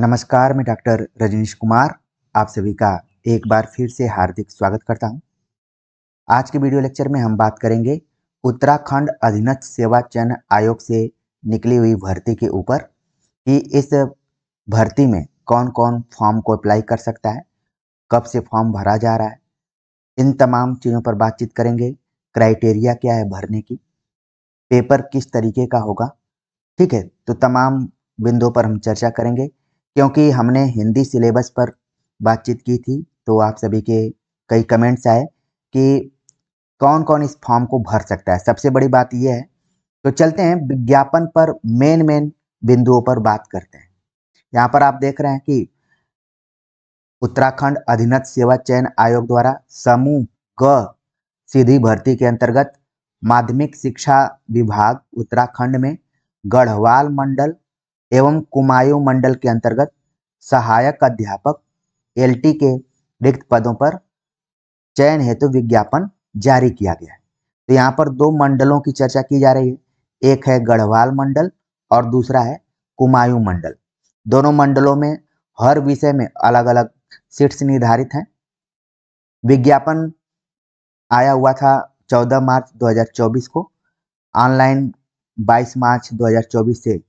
नमस्कार मैं डॉक्टर रजनीश कुमार आप सभी का एक बार फिर से हार्दिक स्वागत करता हूं। आज के वीडियो लेक्चर में हम बात करेंगे उत्तराखंड अधीनस्थ सेवा चयन आयोग से निकली हुई भर्ती के ऊपर कि इस भर्ती में कौन कौन फॉर्म को अप्लाई कर सकता है कब से फॉर्म भरा जा रहा है इन तमाम चीज़ों पर बातचीत करेंगे क्राइटेरिया क्या है भरने की पेपर किस तरीके का होगा ठीक है तो तमाम बिंदुओं पर हम चर्चा करेंगे क्योंकि हमने हिंदी सिलेबस पर बातचीत की थी तो आप सभी के कई कमेंट्स आए कि कौन कौन इस फॉर्म को भर सकता है सबसे बड़ी बात यह है तो चलते हैं विज्ञापन पर मेन मेन बिंदुओं पर बात करते हैं यहाँ पर आप देख रहे हैं कि उत्तराखंड अधीनत सेवा चयन आयोग द्वारा समूह ग सीधी भर्ती के अंतर्गत माध्यमिक शिक्षा विभाग उत्तराखंड में गढ़वाल मंडल एवं कुमायूं मंडल के अंतर्गत सहायक अध्यापक एलटी के रिक्त पदों पर चयन हेतु विज्ञापन जारी किया गया है तो यहाँ पर दो मंडलों की चर्चा की जा रही है एक है गढ़वाल मंडल और दूसरा है कुमायूं मंडल दोनों मंडलों में हर विषय में अलग अलग सीट्स निर्धारित हैं विज्ञापन आया हुआ था 14 मार्च 2024 को ऑनलाइन 22 मार्च 2024 से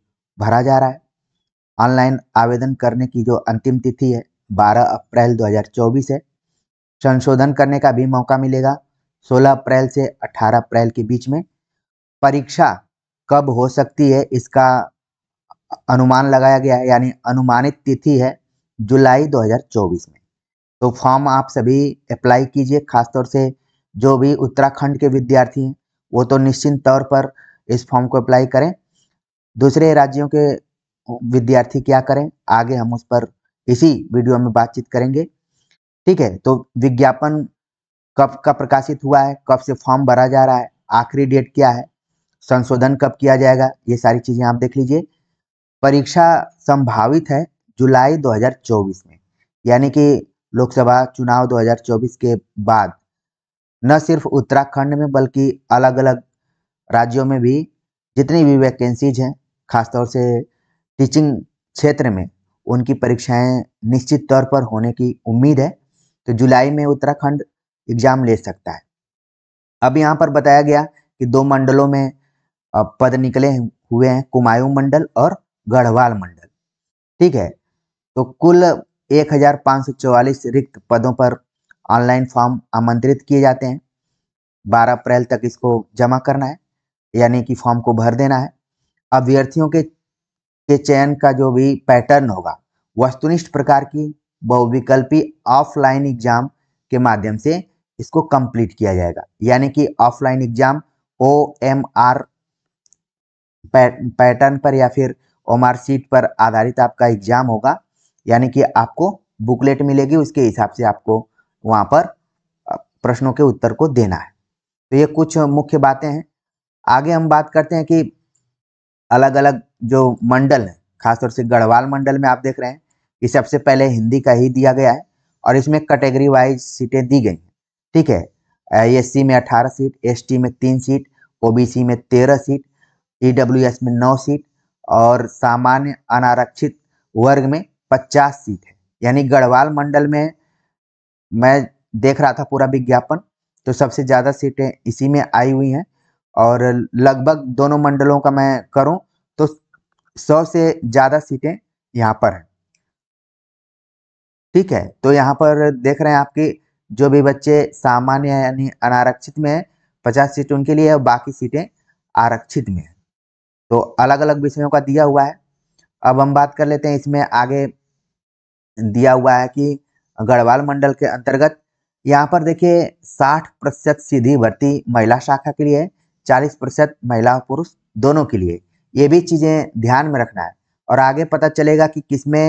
भरा जा रहा है ऑनलाइन आवेदन करने की जो अंतिम तिथि है 12 अप्रैल 2024 है संशोधन करने का भी मौका मिलेगा 16 अप्रैल से 18 अप्रैल के बीच में परीक्षा कब हो सकती है इसका अनुमान लगाया गया है यानी अनुमानित तिथि है जुलाई 2024 में तो फॉर्म आप सभी अप्लाई कीजिए खासतौर से जो भी उत्तराखंड के विद्यार्थी हैं वो तो निश्चित तौर पर इस फॉर्म को अप्लाई करें दूसरे राज्यों के विद्यार्थी क्या करें आगे हम उस पर इसी वीडियो में बातचीत करेंगे ठीक है तो विज्ञापन कब का प्रकाशित हुआ है कब से फॉर्म भरा जा रहा है आखिरी डेट क्या है संशोधन कब किया जाएगा ये सारी चीजें आप देख लीजिए परीक्षा संभावित है जुलाई 2024 में यानी कि लोकसभा चुनाव 2024 के बाद न सिर्फ उत्तराखंड में बल्कि अलग अलग राज्यों में भी जितनी भी वैकेंसीज हैं खासतौर से टीचिंग क्षेत्र में उनकी परीक्षाएं निश्चित तौर पर होने की उम्मीद है तो जुलाई में उत्तराखंड एग्जाम ले सकता है अब यहाँ पर बताया गया कि दो मंडलों में पद निकले हुए हैं कुमायूं मंडल और गढ़वाल मंडल ठीक है तो कुल 1544 रिक्त पदों पर ऑनलाइन फॉर्म आमंत्रित किए जाते हैं 12 अप्रैल तक इसको जमा करना है यानी कि फॉर्म को भर देना है अभ्यर्थियों के के चयन का जो भी पैटर्न होगा वस्तुनिष्ठ प्रकार की बहुविकल्पी ऑफलाइन एग्जाम के माध्यम से इसको कंप्लीट किया जाएगा यानी कि offline exam O M R pattern पर या फिर ओम आर सीट पर आधारित आपका एग्जाम होगा यानी कि आपको बुकलेट मिलेगी उसके हिसाब से आपको वहां पर प्रश्नों के उत्तर को देना है तो ये कुछ मुख्य बातें हैं आगे हम बात करते हैं कि अलग अलग जो मंडल है खासतौर से गढ़वाल मंडल में आप देख रहे हैं कि सबसे पहले हिंदी का ही दिया गया है और इसमें कैटेगरी वाइज सीटें दी गई हैं ठीक है एससी में 18 सीट एसटी में तीन सीट ओबीसी में 13 सीट ईडब्ल्यूएस में 9 सीट और सामान्य अनारक्षित वर्ग में 50 सीट है यानी गढ़वाल मंडल में मैं देख रहा था पूरा विज्ञापन तो सबसे ज़्यादा सीटें इसी में आई हुई हैं और लगभग दोनों मंडलों का मैं करूं तो सौ से ज़्यादा सीटें यहाँ पर है ठीक है तो यहाँ पर देख रहे हैं आपकी जो भी बच्चे सामान्य यानी अनारक्षित में है पचास सीट उनके लिए और बाकी सीटें आरक्षित में है तो अलग अलग विषयों का दिया हुआ है अब हम बात कर लेते हैं इसमें आगे दिया हुआ है कि गढ़वाल मंडल के अंतर्गत यहाँ पर देखिए साठ प्रतिशत सीधी भर्ती महिला शाखा के लिए है चालीस प्रतिशत महिला पुरुष दोनों के लिए ये भी चीज़ें ध्यान में रखना है और आगे पता चलेगा कि किसमें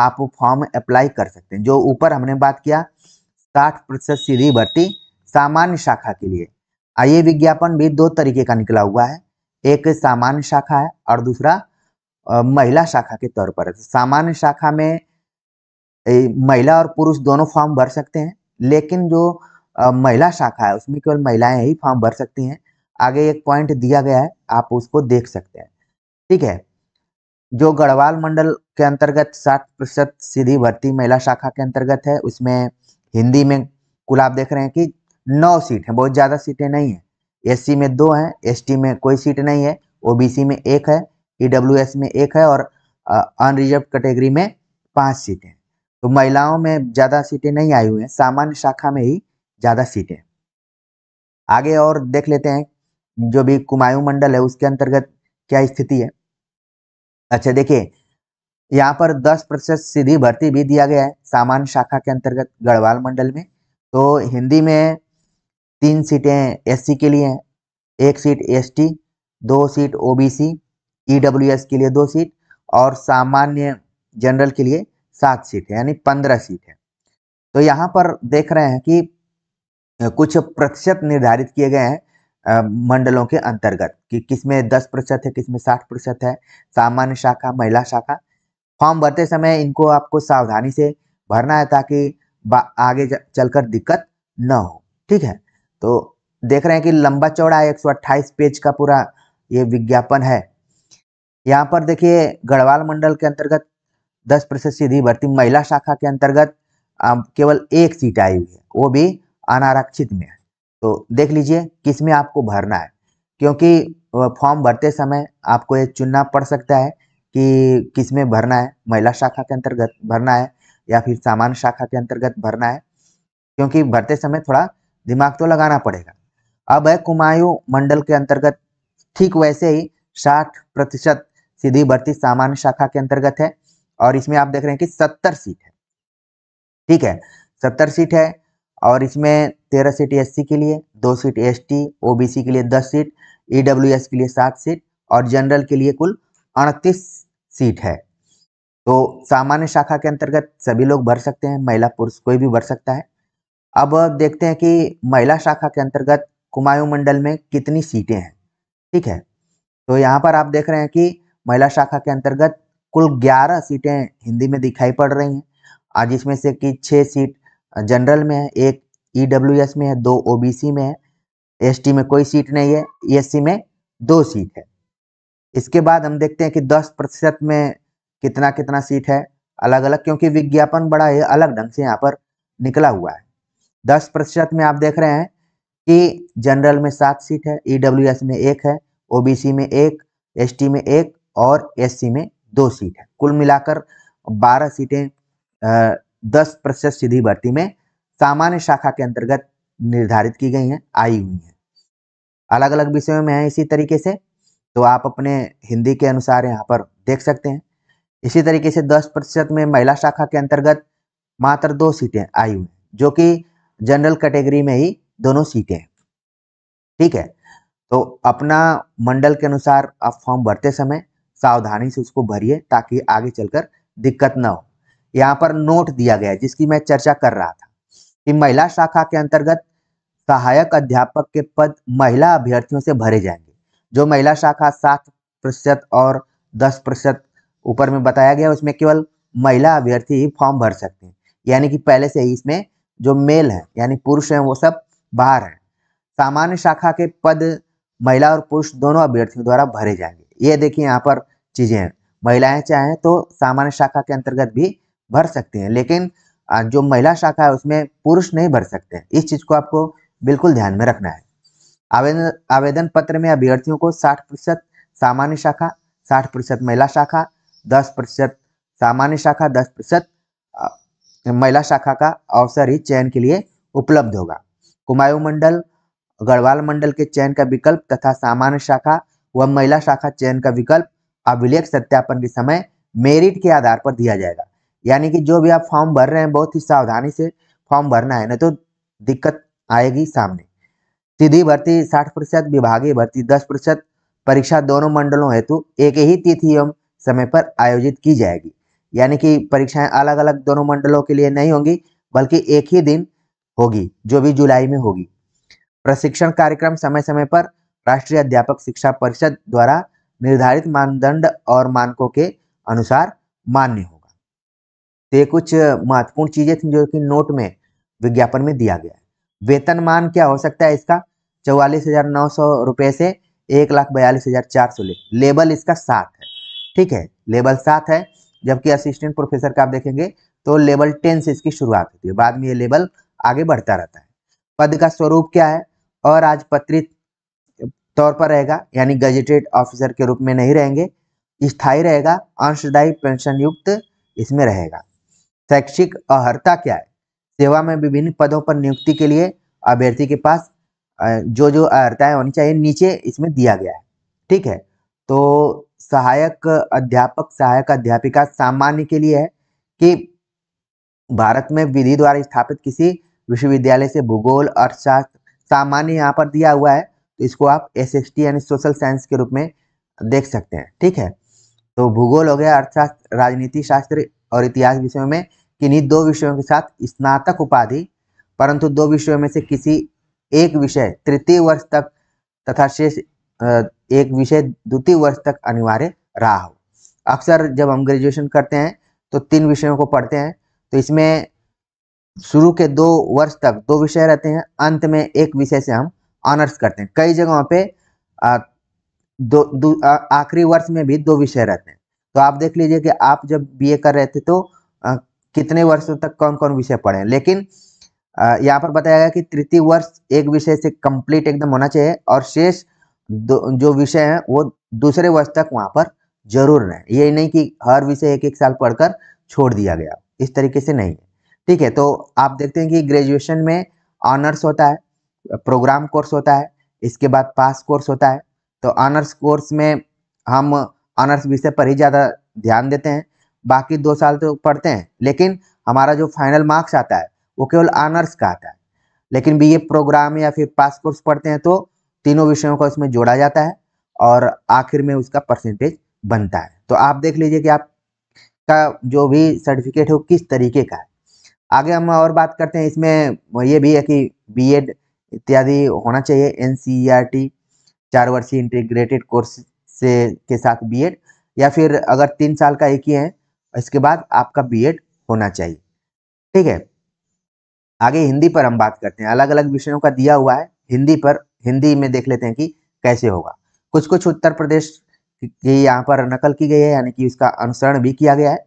आप फॉर्म अप्लाई कर सकते हैं जो ऊपर हमने बात किया साठ प्रतिशत सीधी भर्ती सामान्य शाखा के लिए आइए विज्ञापन भी दो तरीके का निकला हुआ है एक सामान्य शाखा है और दूसरा महिला शाखा के तौर पर तो सामान्य शाखा में महिला और पुरुष दोनों फॉर्म भर सकते हैं लेकिन जो महिला शाखा है उसमें केवल महिलाएं ही फॉर्म भर सकती हैं आगे एक पॉइंट दिया गया है आप उसको देख सकते हैं ठीक है जो गढ़वाल मंडल के अंतर्गत साठ प्रतिशत सीधी भर्ती महिला शाखा के अंतर्गत है उसमें हिंदी में कुल आप देख रहे हैं कि नौ सीट है बहुत ज़्यादा सीटें नहीं है एससी में दो हैं एसटी में कोई सीट नहीं है ओबीसी में एक है ईडब्ल्यू में एक है और अनरिजर्व कैटेगरी में पांच सीटें तो महिलाओं में ज़्यादा सीटें नहीं आई हुई हैं सामान्य शाखा में ही ज़्यादा सीटें आगे और देख लेते हैं जो भी कुमायूं मंडल है उसके अंतर्गत क्या स्थिति है अच्छा देखिए यहाँ पर 10 प्रतिशत सीधी भर्ती भी दिया गया है सामान्य शाखा के अंतर्गत गढ़वाल मंडल में तो हिंदी में तीन सीटें एससी के लिए हैं एक सीट एसटी, दो सीट ओबीसी, ईडब्ल्यूएस के लिए दो सीट और सामान्य जनरल के लिए सात सीट है यानी पंद्रह सीट है तो यहाँ पर देख रहे हैं कि कुछ प्रतिशत निर्धारित किए गए हैं मंडलों के अंतर्गत कि किसमें दस प्रतिशत है किसमें साठ प्रतिशत है सामान्य शाखा महिला शाखा फॉर्म भरते समय इनको आपको सावधानी से भरना है ताकि आगे चलकर दिक्कत न हो ठीक है तो देख रहे हैं कि लंबा चौड़ा एक पेज का पूरा ये विज्ञापन है यहाँ पर देखिए गढ़वाल मंडल के अंतर्गत 10 प्रतिशत सीधी भर्ती महिला शाखा के अंतर्गत केवल एक सीट आई हुई है वो भी अनारक्षित में तो देख लीजिए किस में आपको भरना है क्योंकि फॉर्म भरते समय आपको ये चुनना पड़ सकता है कि किस में भरना है महिला शाखा के अंतर्गत भरना है या फिर सामान्य शाखा के अंतर्गत भरना है क्योंकि भरते समय थोड़ा दिमाग तो लगाना पड़ेगा अब है कुमायूं मंडल के अंतर्गत ठीक वैसे ही साठ प्रतिशत सीधी भर्ती सामान्य शाखा के अंतर्गत है और इसमें आप देख रहे हैं कि सत्तर सीट है ठीक है सत्तर सीट है और इसमें तेरह सीट एस के लिए दो सीट एस ओबीसी के लिए दस सीट ई e के लिए सात सीट और जनरल के लिए कुल अड़तीस सीट है तो सामान्य शाखा के अंतर्गत सभी लोग भर सकते हैं महिला पुरुष कोई भी भर सकता है अब देखते हैं कि महिला शाखा के अंतर्गत कुमायूं मंडल में कितनी सीटें हैं ठीक है तो यहाँ पर आप देख रहे हैं कि महिला शाखा के अंतर्गत कुल ग्यारह सीटें हिंदी में दिखाई पड़ रही हैं और जिसमें से कि छः सीट जनरल में है एक ई e में है दो ओ में है एस में कोई सीट नहीं है ई e में दो सीट है इसके बाद हम देखते हैं कि दस प्रतिशत में कितना कितना सीट है अलग अलग क्योंकि विज्ञापन बड़ा है अलग ढंग से यहाँ पर निकला हुआ है दस प्रतिशत में आप देख रहे हैं कि जनरल में सात सीट है ई e में एक है ओ में एक एस में एक और एस में दो सीट है कुल मिलाकर बारह सीटें दस प्रतिशत सीधी भर्ती में सामान्य शाखा के अंतर्गत निर्धारित की गई हैं आई हुई हैं अलग अलग विषयों में है इसी तरीके से तो आप अपने हिंदी के अनुसार यहाँ पर देख सकते हैं इसी तरीके से दस प्रतिशत में महिला शाखा के अंतर्गत मात्र दो सीटें आई हुई जो कि जनरल कैटेगरी में ही दोनों सीटें हैं ठीक है तो अपना मंडल के अनुसार आप फॉर्म भरते समय सावधानी से उसको भरिए ताकि आगे चलकर दिक्कत ना हो यहाँ पर नोट दिया गया जिसकी मैं चर्चा कर रहा था कि महिला शाखा के अंतर्गत सहायक अध्यापक के पद महिला अभ्यर्थियों से भरे जाएंगे जो महिला शाखा सात प्रतिशत और दस प्रतिशत ऊपर में बताया गया उसमें केवल महिला अभ्यर्थी ही फॉर्म भर सकते हैं यानी कि पहले से ही इसमें जो मेल है यानी पुरुष है वो सब बाहर है सामान्य शाखा के पद महिला और पुरुष दोनों अभ्यर्थियों द्वारा भरे जाएंगे ये देखिए यहाँ पर चीज़ें हैं महिलाएं चाहें तो सामान्य शाखा के अंतर्गत भी भर सकते हैं लेकिन जो महिला शाखा है उसमें पुरुष नहीं भर सकते इस चीज को आपको बिल्कुल ध्यान में रखना है आवेदन आवेदन पत्र में अभ्यर्थियों को 60 प्रतिशत सामान्य शाखा 60 प्रतिशत महिला शाखा 10 प्रतिशत सामान्य शाखा 10 प्रतिशत महिला शाखा का अवसर ही चयन के लिए उपलब्ध होगा कुमायु मंडल गढ़वाल मंडल के चयन का विकल्प तथा सामान्य शाखा व महिला शाखा चयन का विकल्प अभिलेख सत्यापन के समय मेरिट के आधार पर दिया जाएगा यानी कि जो भी आप फॉर्म भर रहे हैं बहुत ही सावधानी से फॉर्म भरना है ना तो दिक्कत आएगी सामने सीधी भर्ती साठ प्रतिशत विभागीय भर्ती दस प्रतिशत परीक्षा दोनों मंडलों हेतु एक ही तिथि एवं समय पर आयोजित की जाएगी यानी कि परीक्षाएं अलग अलग दोनों मंडलों के लिए नहीं होंगी बल्कि एक ही दिन होगी जो भी जुलाई में होगी प्रशिक्षण कार्यक्रम समय समय पर राष्ट्रीय अध्यापक शिक्षा परिषद द्वारा निर्धारित मानदंड और मानकों के अनुसार मान्य हो तो ये कुछ महत्वपूर्ण चीजें थी जो कि नोट में विज्ञापन में दिया गया है मान क्या हो सकता है इसका चौवालीस हजार नौ सौ रुपये से एक लाख बयालीस हजार चार सौ लेबल इसका सात है ठीक है लेबल सात है जबकि असिस्टेंट प्रोफेसर का आप देखेंगे तो लेवल टेन से इसकी शुरुआत होती है बाद में ये लेबल आगे बढ़ता रहता है पद का स्वरूप क्या है और आज पत्रित तौर पर रहेगा यानी गजेटेड ऑफिसर के रूप में नहीं रहेंगे स्थायी रहेगा अंशदायी पेंशन युक्त इसमें रहेगा शैक्षिक अहर्ता क्या है सेवा में विभिन्न पदों पर नियुक्ति के लिए अभ्यर्थी के पास जो जो अहर्ताएं होनी चाहिए नीचे इसमें दिया गया है ठीक है तो सहायक अध्यापक सहायक अध्यापिका सामान्य के लिए है कि भारत में विधि द्वारा स्थापित किसी विश्वविद्यालय से भूगोल अर्थशास्त्र सामान्य यहाँ पर दिया हुआ है तो इसको आप एस एस टी यानी सोशल साइंस के रूप में देख सकते हैं ठीक है तो भूगोल हो गया अर्थशास्त्र राजनीति शास्त्र और इतिहास विषयों में किन्हीं दो विषयों के साथ स्नातक उपाधि परंतु दो विषयों में से किसी एक विषय तृतीय वर्ष तक तथा शेष एक विषय द्वितीय वर्ष तक अनिवार्य रहा हो अक्सर जब हम ग्रेजुएशन करते हैं तो तीन विषयों को पढ़ते हैं तो इसमें शुरू के दो वर्ष तक दो विषय रहते हैं अंत में एक विषय से हम ऑनर्स करते हैं कई जगहों पे दो, दो आखिरी वर्ष में भी दो विषय रहते हैं तो आप देख लीजिए कि आप जब बीए कर रहे थे तो कितने वर्षों तक कौन कौन विषय पढ़े लेकिन यहाँ पर बताया गया कि तृतीय वर्ष एक विषय से कंप्लीट एकदम होना चाहिए और शेष जो विषय है वो दूसरे वर्ष तक वहाँ पर जरूर रहे ये नहीं कि हर विषय एक एक साल पढ़कर छोड़ दिया गया इस तरीके से नहीं है ठीक है तो आप देखते हैं कि ग्रेजुएशन में ऑनर्स होता है प्रोग्राम कोर्स होता है इसके बाद पास कोर्स होता है तो ऑनर्स कोर्स में हम ऑनर्स विषय पर ही ज़्यादा ध्यान देते हैं बाकी दो साल तो पढ़ते हैं लेकिन हमारा जो फाइनल मार्क्स आता है वो केवल ऑनर्स का आता है लेकिन बी प्रोग्राम या फिर पास कोर्स पढ़ते हैं तो तीनों विषयों को इसमें जोड़ा जाता है और आखिर में उसका परसेंटेज बनता है तो आप देख लीजिए कि आपका जो भी सर्टिफिकेट है वो किस तरीके का है आगे हम और बात करते हैं इसमें ये भी है कि बीएड इत्यादि होना चाहिए एन e चार वर्षीय इंटीग्रेटेड कोर्स से के साथ बीएड या फिर अगर तीन साल का एक ही है इसके बाद आपका बीएड होना चाहिए ठीक है आगे हिंदी पर हम बात करते हैं अलग अलग विषयों का दिया हुआ है हिंदी पर हिंदी में देख लेते हैं कि कैसे होगा कुछ कुछ उत्तर प्रदेश की यहाँ पर नकल की गई है यानी कि उसका अनुसरण भी किया गया है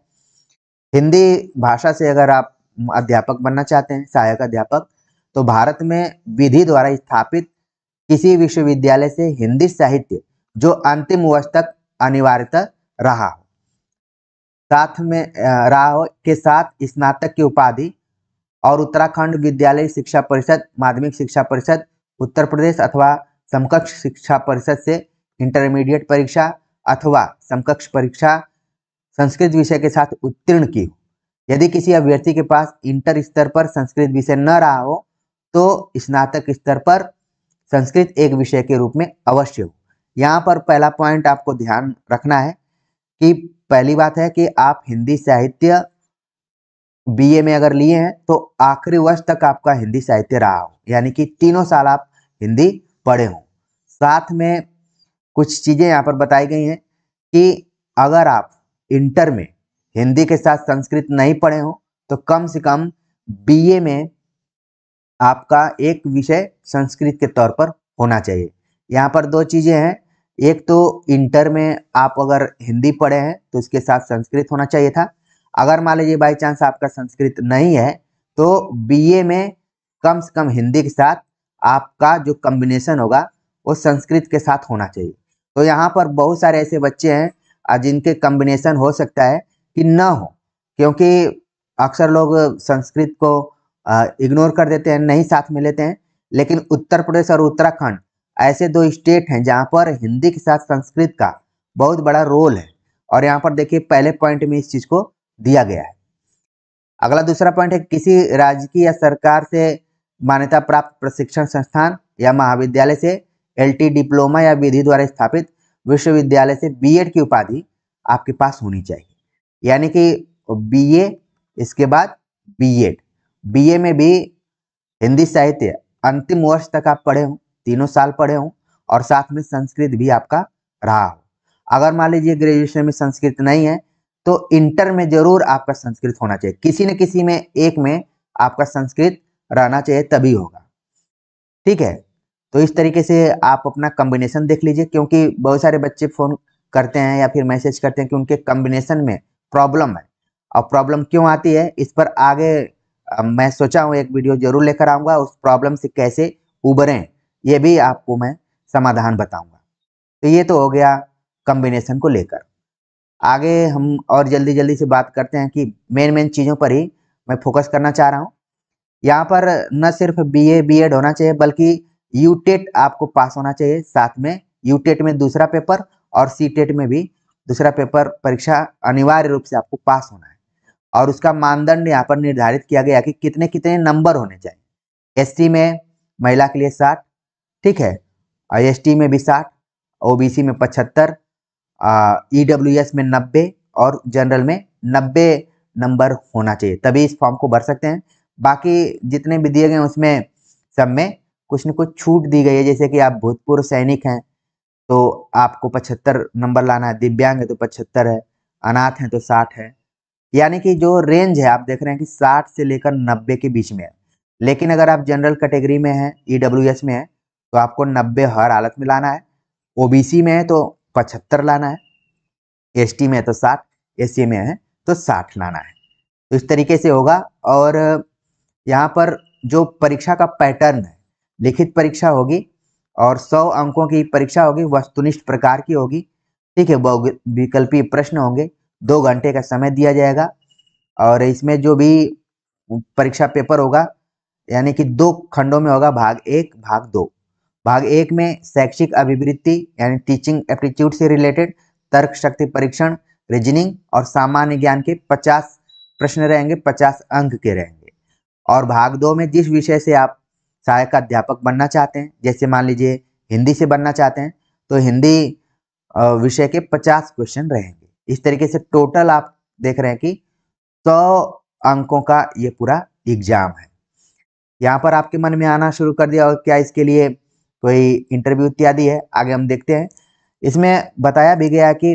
हिंदी भाषा से अगर आप अध्यापक बनना चाहते हैं सहायक अध्यापक तो भारत में विधि द्वारा स्थापित किसी विश्वविद्यालय से हिंदी साहित्य जो अंतिम वर्ष तक अनिवार्यता रहा हो साथ में राव के साथ स्नातक की उपाधि और उत्तराखंड विद्यालय शिक्षा परिषद माध्यमिक शिक्षा परिषद उत्तर प्रदेश अथवा समकक्ष शिक्षा परिषद से इंटरमीडिएट परीक्षा अथवा समकक्ष परीक्षा संस्कृत विषय के साथ उत्तीर्ण की हो यदि किसी अभ्यर्थी के पास इंटर स्तर पर संस्कृत विषय न रहा हो तो स्नातक स्तर पर संस्कृत एक विषय के रूप में अवश्य हो यहाँ पर पहला पॉइंट आपको ध्यान रखना है कि पहली बात है कि आप हिंदी साहित्य बीए में अगर लिए हैं तो आखिरी वर्ष तक आपका हिंदी साहित्य रहा हो यानी कि तीनों साल आप हिंदी पढ़े हो साथ में कुछ चीज़ें यहाँ पर बताई गई हैं कि अगर आप इंटर में हिंदी के साथ संस्कृत नहीं पढ़े हो तो कम से कम बीए में आपका एक विषय संस्कृत के तौर पर होना चाहिए यहाँ पर दो चीज़ें हैं एक तो इंटर में आप अगर हिंदी पढ़े हैं तो उसके साथ संस्कृत होना चाहिए था अगर मान लीजिए बाई चांस आपका संस्कृत नहीं है तो बीए में कम से कम हिंदी के साथ आपका जो कम्बिनेशन होगा वो संस्कृत के साथ होना चाहिए तो यहाँ पर बहुत सारे ऐसे बच्चे हैं जिनके कम्बिनेशन हो सकता है कि ना हो क्योंकि अक्सर लोग संस्कृत को इग्नोर कर देते हैं नहीं साथ में लेते हैं लेकिन उत्तर प्रदेश और उत्तराखंड ऐसे दो स्टेट हैं जहाँ पर हिंदी के साथ संस्कृत का बहुत बड़ा रोल है और यहाँ पर देखिए पहले पॉइंट में इस चीज़ को दिया गया है अगला दूसरा पॉइंट है किसी राज्य की या सरकार से मान्यता प्राप्त प्रशिक्षण संस्थान या महाविद्यालय से एल डिप्लोमा या विधि द्वारा स्थापित विश्वविद्यालय से बी की उपाधि आपके पास होनी चाहिए यानी कि बी इसके बाद बी एड में भी हिंदी साहित्य अंतिम वर्ष तक आप पढ़े हों तीनों साल पढ़े हों और साथ में संस्कृत भी आपका रहा हो अगर मान लीजिए ग्रेजुएशन में संस्कृत नहीं है तो इंटर में जरूर आपका संस्कृत होना चाहिए किसी न किसी में एक में आपका संस्कृत रहना चाहिए तभी होगा ठीक है तो इस तरीके से आप अपना कॉम्बिनेशन देख लीजिए क्योंकि बहुत सारे बच्चे फ़ोन करते हैं या फिर मैसेज करते हैं कि उनके कॉम्बिनेशन में प्रॉब्लम है और प्रॉब्लम क्यों आती है इस पर आगे मैं सोचा हूँ एक वीडियो जरूर लेकर आऊंगा उस प्रॉब्लम से कैसे उबरें ये भी आपको मैं समाधान बताऊंगा तो ये तो हो गया कम्बिनेशन को लेकर आगे हम और जल्दी जल्दी से बात करते हैं कि मेन मेन चीज़ों पर ही मैं फोकस करना चाह रहा हूँ यहाँ पर न सिर्फ बी ए बी एड होना चाहिए बल्कि यू टेट e आपको पास होना चाहिए साथ में यू टेट e में दूसरा पेपर और सी टेट e में भी दूसरा पेपर परीक्षा अनिवार्य रूप से आपको पास होना है और उसका मानदंड यहाँ पर निर्धारित किया गया कि कितने कितने नंबर होने चाहिए एस में महिला के लिए साठ ठीक है आई में भी साठ ओ में पचहत्तर ई e में नब्बे और जनरल में नब्बे नंबर होना चाहिए तभी इस फॉर्म को भर सकते हैं बाकी जितने भी दिए गए उसमें सब में कुछ न कुछ छूट दी गई है जैसे कि आप भूतपूर्व सैनिक हैं तो आपको पचहत्तर नंबर लाना है दिव्यांग है तो पचहत्तर है अनाथ है तो साठ है यानी कि जो रेंज है आप देख रहे हैं कि साठ से लेकर नब्बे के बीच में है लेकिन अगर आप जनरल कैटेगरी में हैं ई e में हैं तो आपको नब्बे हर हालत में लाना है ओबीसी में है तो पचहत्तर लाना है एसटी में है तो साठ एस में है तो साठ लाना है तो इस तरीके से होगा और यहाँ पर जो परीक्षा का पैटर्न है लिखित परीक्षा होगी और सौ अंकों की परीक्षा होगी वस्तुनिष्ठ प्रकार की होगी ठीक है विकल्पीय प्रश्न होंगे दो घंटे का समय दिया जाएगा और इसमें जो भी परीक्षा पेपर होगा यानी कि दो खंडों में होगा भाग एक भाग दो भाग एक में शैक्षिक अभिवृत्ति यानी टीचिंग एप्टीट्यूड से रिलेटेड तर्क शक्ति परीक्षण रीजनिंग और सामान्य ज्ञान के 50 प्रश्न रहेंगे 50 अंक के रहेंगे और भाग दो में जिस विषय से आप सहायक अध्यापक बनना चाहते हैं जैसे मान लीजिए हिंदी से बनना चाहते हैं तो हिंदी विषय के 50 क्वेश्चन रहेंगे इस तरीके से टोटल आप देख रहे हैं कि सौ तो अंकों का ये पूरा एग्जाम है यहाँ पर आपके मन में आना शुरू कर दिया और क्या इसके लिए कोई तो इंटरव्यू इत्यादि है आगे हम देखते हैं इसमें बताया भी गया कि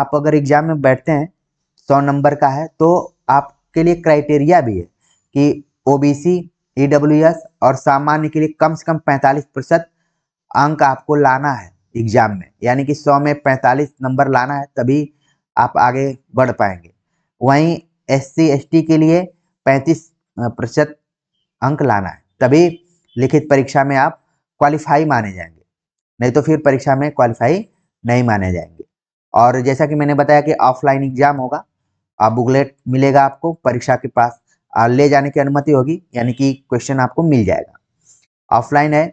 आप अगर एग्जाम में बैठते हैं सौ नंबर का है तो आपके लिए क्राइटेरिया भी है कि ओबीसी ईडब्ल्यूएस e और सामान्य के लिए कम से कम 45 प्रतिशत अंक आपको लाना है एग्जाम में यानी कि सौ में 45 नंबर लाना है तभी आप आगे बढ़ पाएंगे वहीं एस सी के लिए पैंतीस प्रतिशत अंक लाना है तभी लिखित परीक्षा में आप क्वालिफाई माने जाएंगे नहीं तो फिर परीक्षा में क्वालिफाई नहीं माने जाएंगे और जैसा कि मैंने बताया कि ऑफलाइन एग्जाम होगा आप बुकलेट मिलेगा आपको परीक्षा के पास ले जाने की अनुमति होगी यानी कि क्वेश्चन आपको मिल जाएगा ऑफलाइन है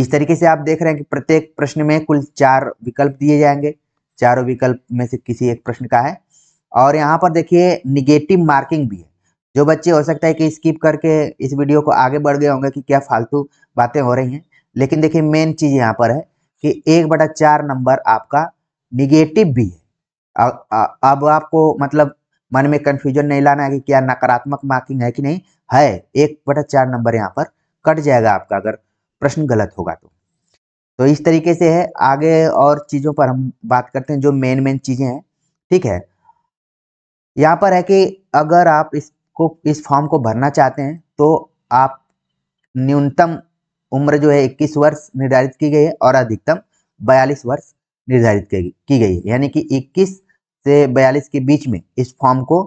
इस तरीके से आप देख रहे हैं कि प्रत्येक प्रश्न में कुल चार विकल्प दिए जाएंगे चारों विकल्प में से किसी एक प्रश्न का है और यहाँ पर देखिए निगेटिव मार्किंग भी है जो बच्चे हो सकता है कि स्किप करके इस वीडियो को आगे बढ़ गए होंगे कि क्या फालतू बातें हो रही हैं लेकिन देखिए मेन चीज़ यहाँ पर है कि एक बटा चार नंबर आपका निगेटिव भी है अब, आपको मतलब मन में कंफ्यूजन नहीं लाना है कि क्या नकारात्मक मार्किंग है कि नहीं है एक बटा चार नंबर यहाँ पर कट जाएगा आपका अगर प्रश्न गलत होगा तो तो इस तरीके से है आगे और चीज़ों पर हम बात करते हैं जो मेन मेन चीज़ें हैं ठीक है यहाँ पर है कि अगर आप इसको इस फॉर्म को भरना चाहते हैं तो आप न्यूनतम उम्र जो है इक्कीस वर्ष निर्धारित की गई है और अधिकतम बयालीस वर्ष निर्धारित की गई है यानी कि इक्कीस से बयालीस के बीच में इस फॉर्म को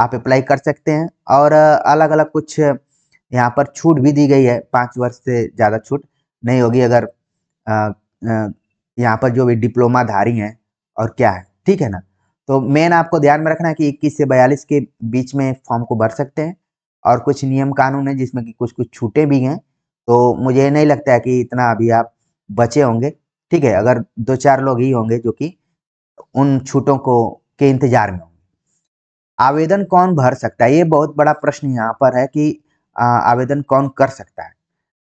आप अप्लाई कर सकते हैं और अलग अलग कुछ यहाँ पर छूट भी दी गई है पाँच वर्ष से ज़्यादा छूट नहीं होगी अगर यहाँ पर जो भी डिप्लोमा धारी हैं और क्या है ठीक है ना तो मेन आपको ध्यान में रखना है कि इक्कीस से बयालीस के बीच में फॉर्म को भर सकते हैं और कुछ नियम कानून है जिसमें कि कुछ कुछ छूटें भी हैं तो मुझे नहीं लगता है कि इतना अभी आप बचे होंगे ठीक है अगर दो चार लोग ही होंगे जो कि उन छूटों को के इंतजार में होंगे आवेदन कौन भर सकता है ये बहुत बड़ा प्रश्न यहाँ पर है कि आ, आवेदन कौन कर सकता है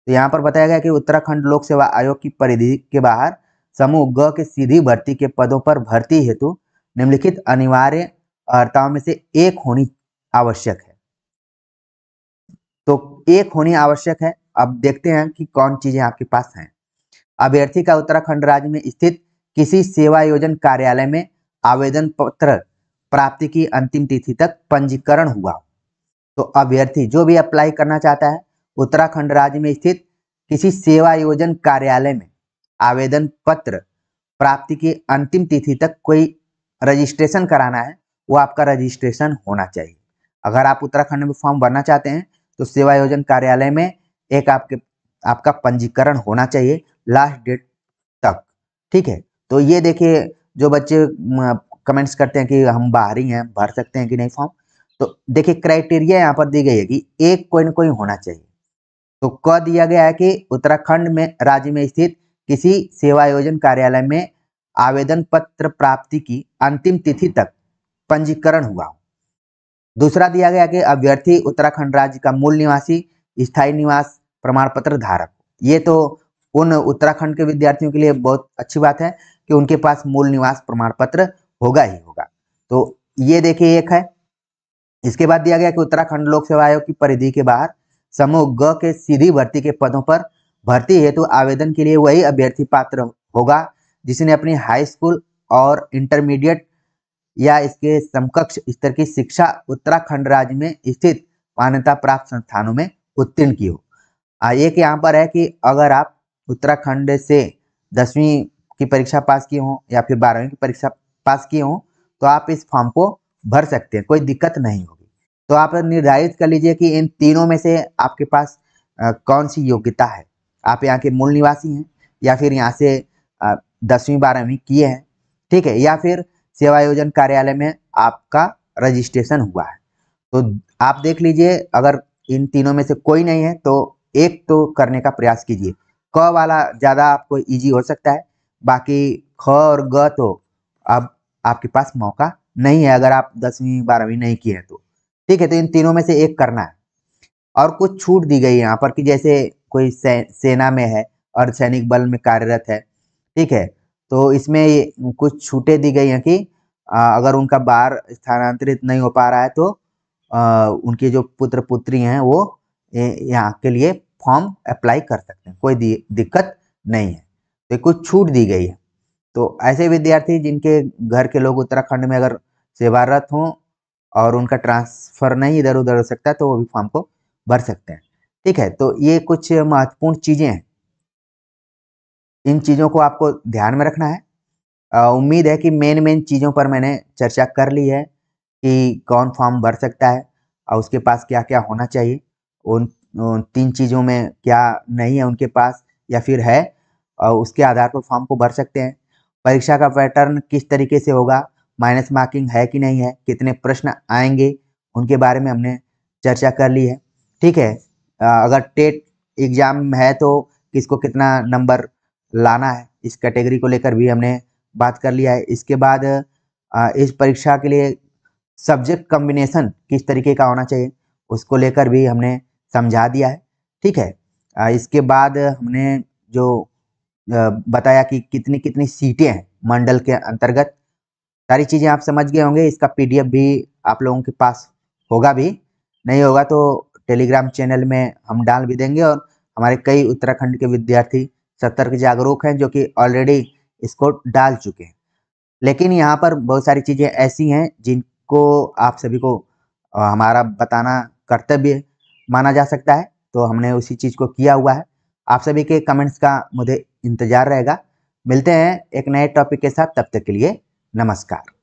तो यहाँ पर बताया गया कि उत्तराखंड लोक सेवा आयोग की परिधि के बाहर समूह ग के सीधी भर्ती के पदों पर भर्ती हेतु निम्नलिखित अनिवार्य अर्ताओं में से एक होनी आवश्यक है तो एक होनी आवश्यक है अब देखते हैं कि कौन चीजें आपके पास हैं अभ्यर्थी का उत्तराखंड राज्य में स्थित किसी सेवा योजन कार्यालय में आवेदन पत्र प्राप्ति की अंतिम तिथि तक पंजीकरण हुआ तो अभ्यर्थी जो भी अप्लाई करना चाहता है उत्तराखंड राज्य में स्थित किसी सेवा योजन कार्यालय में आवेदन पत्र प्राप्ति की अंतिम तिथि तक कोई रजिस्ट्रेशन कराना है वो आपका रजिस्ट्रेशन होना चाहिए अगर आप उत्तराखंड में फॉर्म भरना चाहते हैं तो सेवा योजन कार्यालय में एक आपके आपका पंजीकरण होना चाहिए लास्ट डेट तक ठीक है तो ये देखिए जो बच्चे कमेंट्स करते हैं कि हम बाहरी हैं भर सकते हैं कि नहीं फॉर्म तो देखिए क्राइटेरिया यहाँ पर दी गई है कि एक कोई ना कोई होना चाहिए तो क दिया गया है कि उत्तराखंड में राज्य में स्थित किसी सेवायोजन कार्यालय में आवेदन पत्र प्राप्ति की अंतिम तिथि तक पंजीकरण हुआ दूसरा दिया गया कि अभ्यर्थी उत्तराखंड राज्य का मूल निवासी स्थायी निवास प्रमाण पत्र धारक ये तो उन उत्तराखंड के विद्यार्थियों के लिए बहुत अच्छी बात है कि उनके पास मूल निवास प्रमाण पत्र होगा ही होगा तो ये देखिए एक है इसके बाद दिया गया कि उत्तराखंड लोक सेवा आयोग की परिधि के बाहर समूह ग के सीधी भर्ती के पदों पर भर्ती हेतु तो आवेदन के लिए वही अभ्यर्थी पात्र होगा जिसने अपनी हाई स्कूल और इंटरमीडिएट या इसके समकक्ष स्तर की शिक्षा उत्तराखंड राज्य में स्थित मान्यता प्राप्त संस्थानों में उत्तीर्ण की हो एक यहाँ पर है कि अगर आप उत्तराखंड से दसवीं की परीक्षा पास किए हों या फिर बारहवीं की परीक्षा पास किए हों तो आप इस फॉर्म को भर सकते हैं कोई दिक्कत नहीं होगी तो आप निर्धारित कर लीजिए कि इन तीनों में से आपके पास कौन सी योग्यता है आप यहाँ के मूल निवासी हैं या फिर यहाँ से दसवीं बारहवीं किए हैं ठीक है या फिर सेवायोजन कार्यालय में आपका रजिस्ट्रेशन हुआ है तो आप देख लीजिए अगर इन तीनों में से कोई नहीं है तो एक तो करने का प्रयास कीजिए क वाला ज़्यादा आपको इजी हो सकता है बाकी ख और ग तो अब आपके पास मौका नहीं है अगर आप दसवीं बारहवीं नहीं किए तो ठीक है तो इन तीनों में से एक करना है और कुछ छूट दी गई यहाँ पर कि जैसे कोई से, सेना में है और सैनिक बल में कार्यरत है ठीक है तो इसमें कुछ छूटें दी गई हैं कि अगर उनका बार स्थानांतरित नहीं हो पा रहा है तो उनके जो पुत्र पुत्री हैं वो यहाँ के लिए फॉर्म अप्लाई कर सकते हैं कोई दिक्कत नहीं है तो कुछ छूट दी गई है तो ऐसे विद्यार्थी जिनके घर के लोग उत्तराखंड में अगर सेवारत हों और उनका ट्रांसफ़र नहीं इधर उधर हो सकता है तो वो भी फॉर्म को भर सकते हैं ठीक है तो ये कुछ महत्वपूर्ण चीज़ें हैं इन चीज़ों को आपको ध्यान में रखना है उम्मीद है कि मेन मेन चीज़ों पर मैंने चर्चा कर ली है कि कौन फॉर्म भर सकता है और उसके पास क्या क्या होना चाहिए उन, तीन चीज़ों में क्या नहीं है उनके पास या फिर है और उसके आधार पर फॉर्म को भर सकते हैं परीक्षा का पैटर्न किस तरीके से होगा माइनस मार्किंग है कि नहीं है कितने प्रश्न आएंगे उनके बारे में हमने चर्चा कर ली है ठीक है अगर टेट एग्ज़ाम है तो किसको कितना नंबर लाना है इस कैटेगरी को लेकर भी हमने बात कर लिया है इसके बाद इस परीक्षा के लिए सब्जेक्ट कम्बिनेशन किस तरीके का होना चाहिए उसको लेकर भी हमने समझा दिया है ठीक है इसके बाद हमने जो बताया कि कितनी कितनी सीटें हैं मंडल के अंतर्गत सारी चीज़ें आप समझ गए होंगे इसका पीडीएफ भी आप लोगों के पास होगा भी नहीं होगा तो टेलीग्राम चैनल में हम डाल भी देंगे और हमारे कई उत्तराखंड के विद्यार्थी सतर्क जागरूक हैं जो कि ऑलरेडी इसको डाल चुके हैं लेकिन यहाँ पर बहुत सारी चीज़ें ऐसी हैं जिन को आप सभी को हमारा बताना कर्तव्य माना जा सकता है तो हमने उसी चीज़ को किया हुआ है आप सभी के कमेंट्स का मुझे इंतज़ार रहेगा मिलते हैं एक नए टॉपिक के साथ तब तक के लिए नमस्कार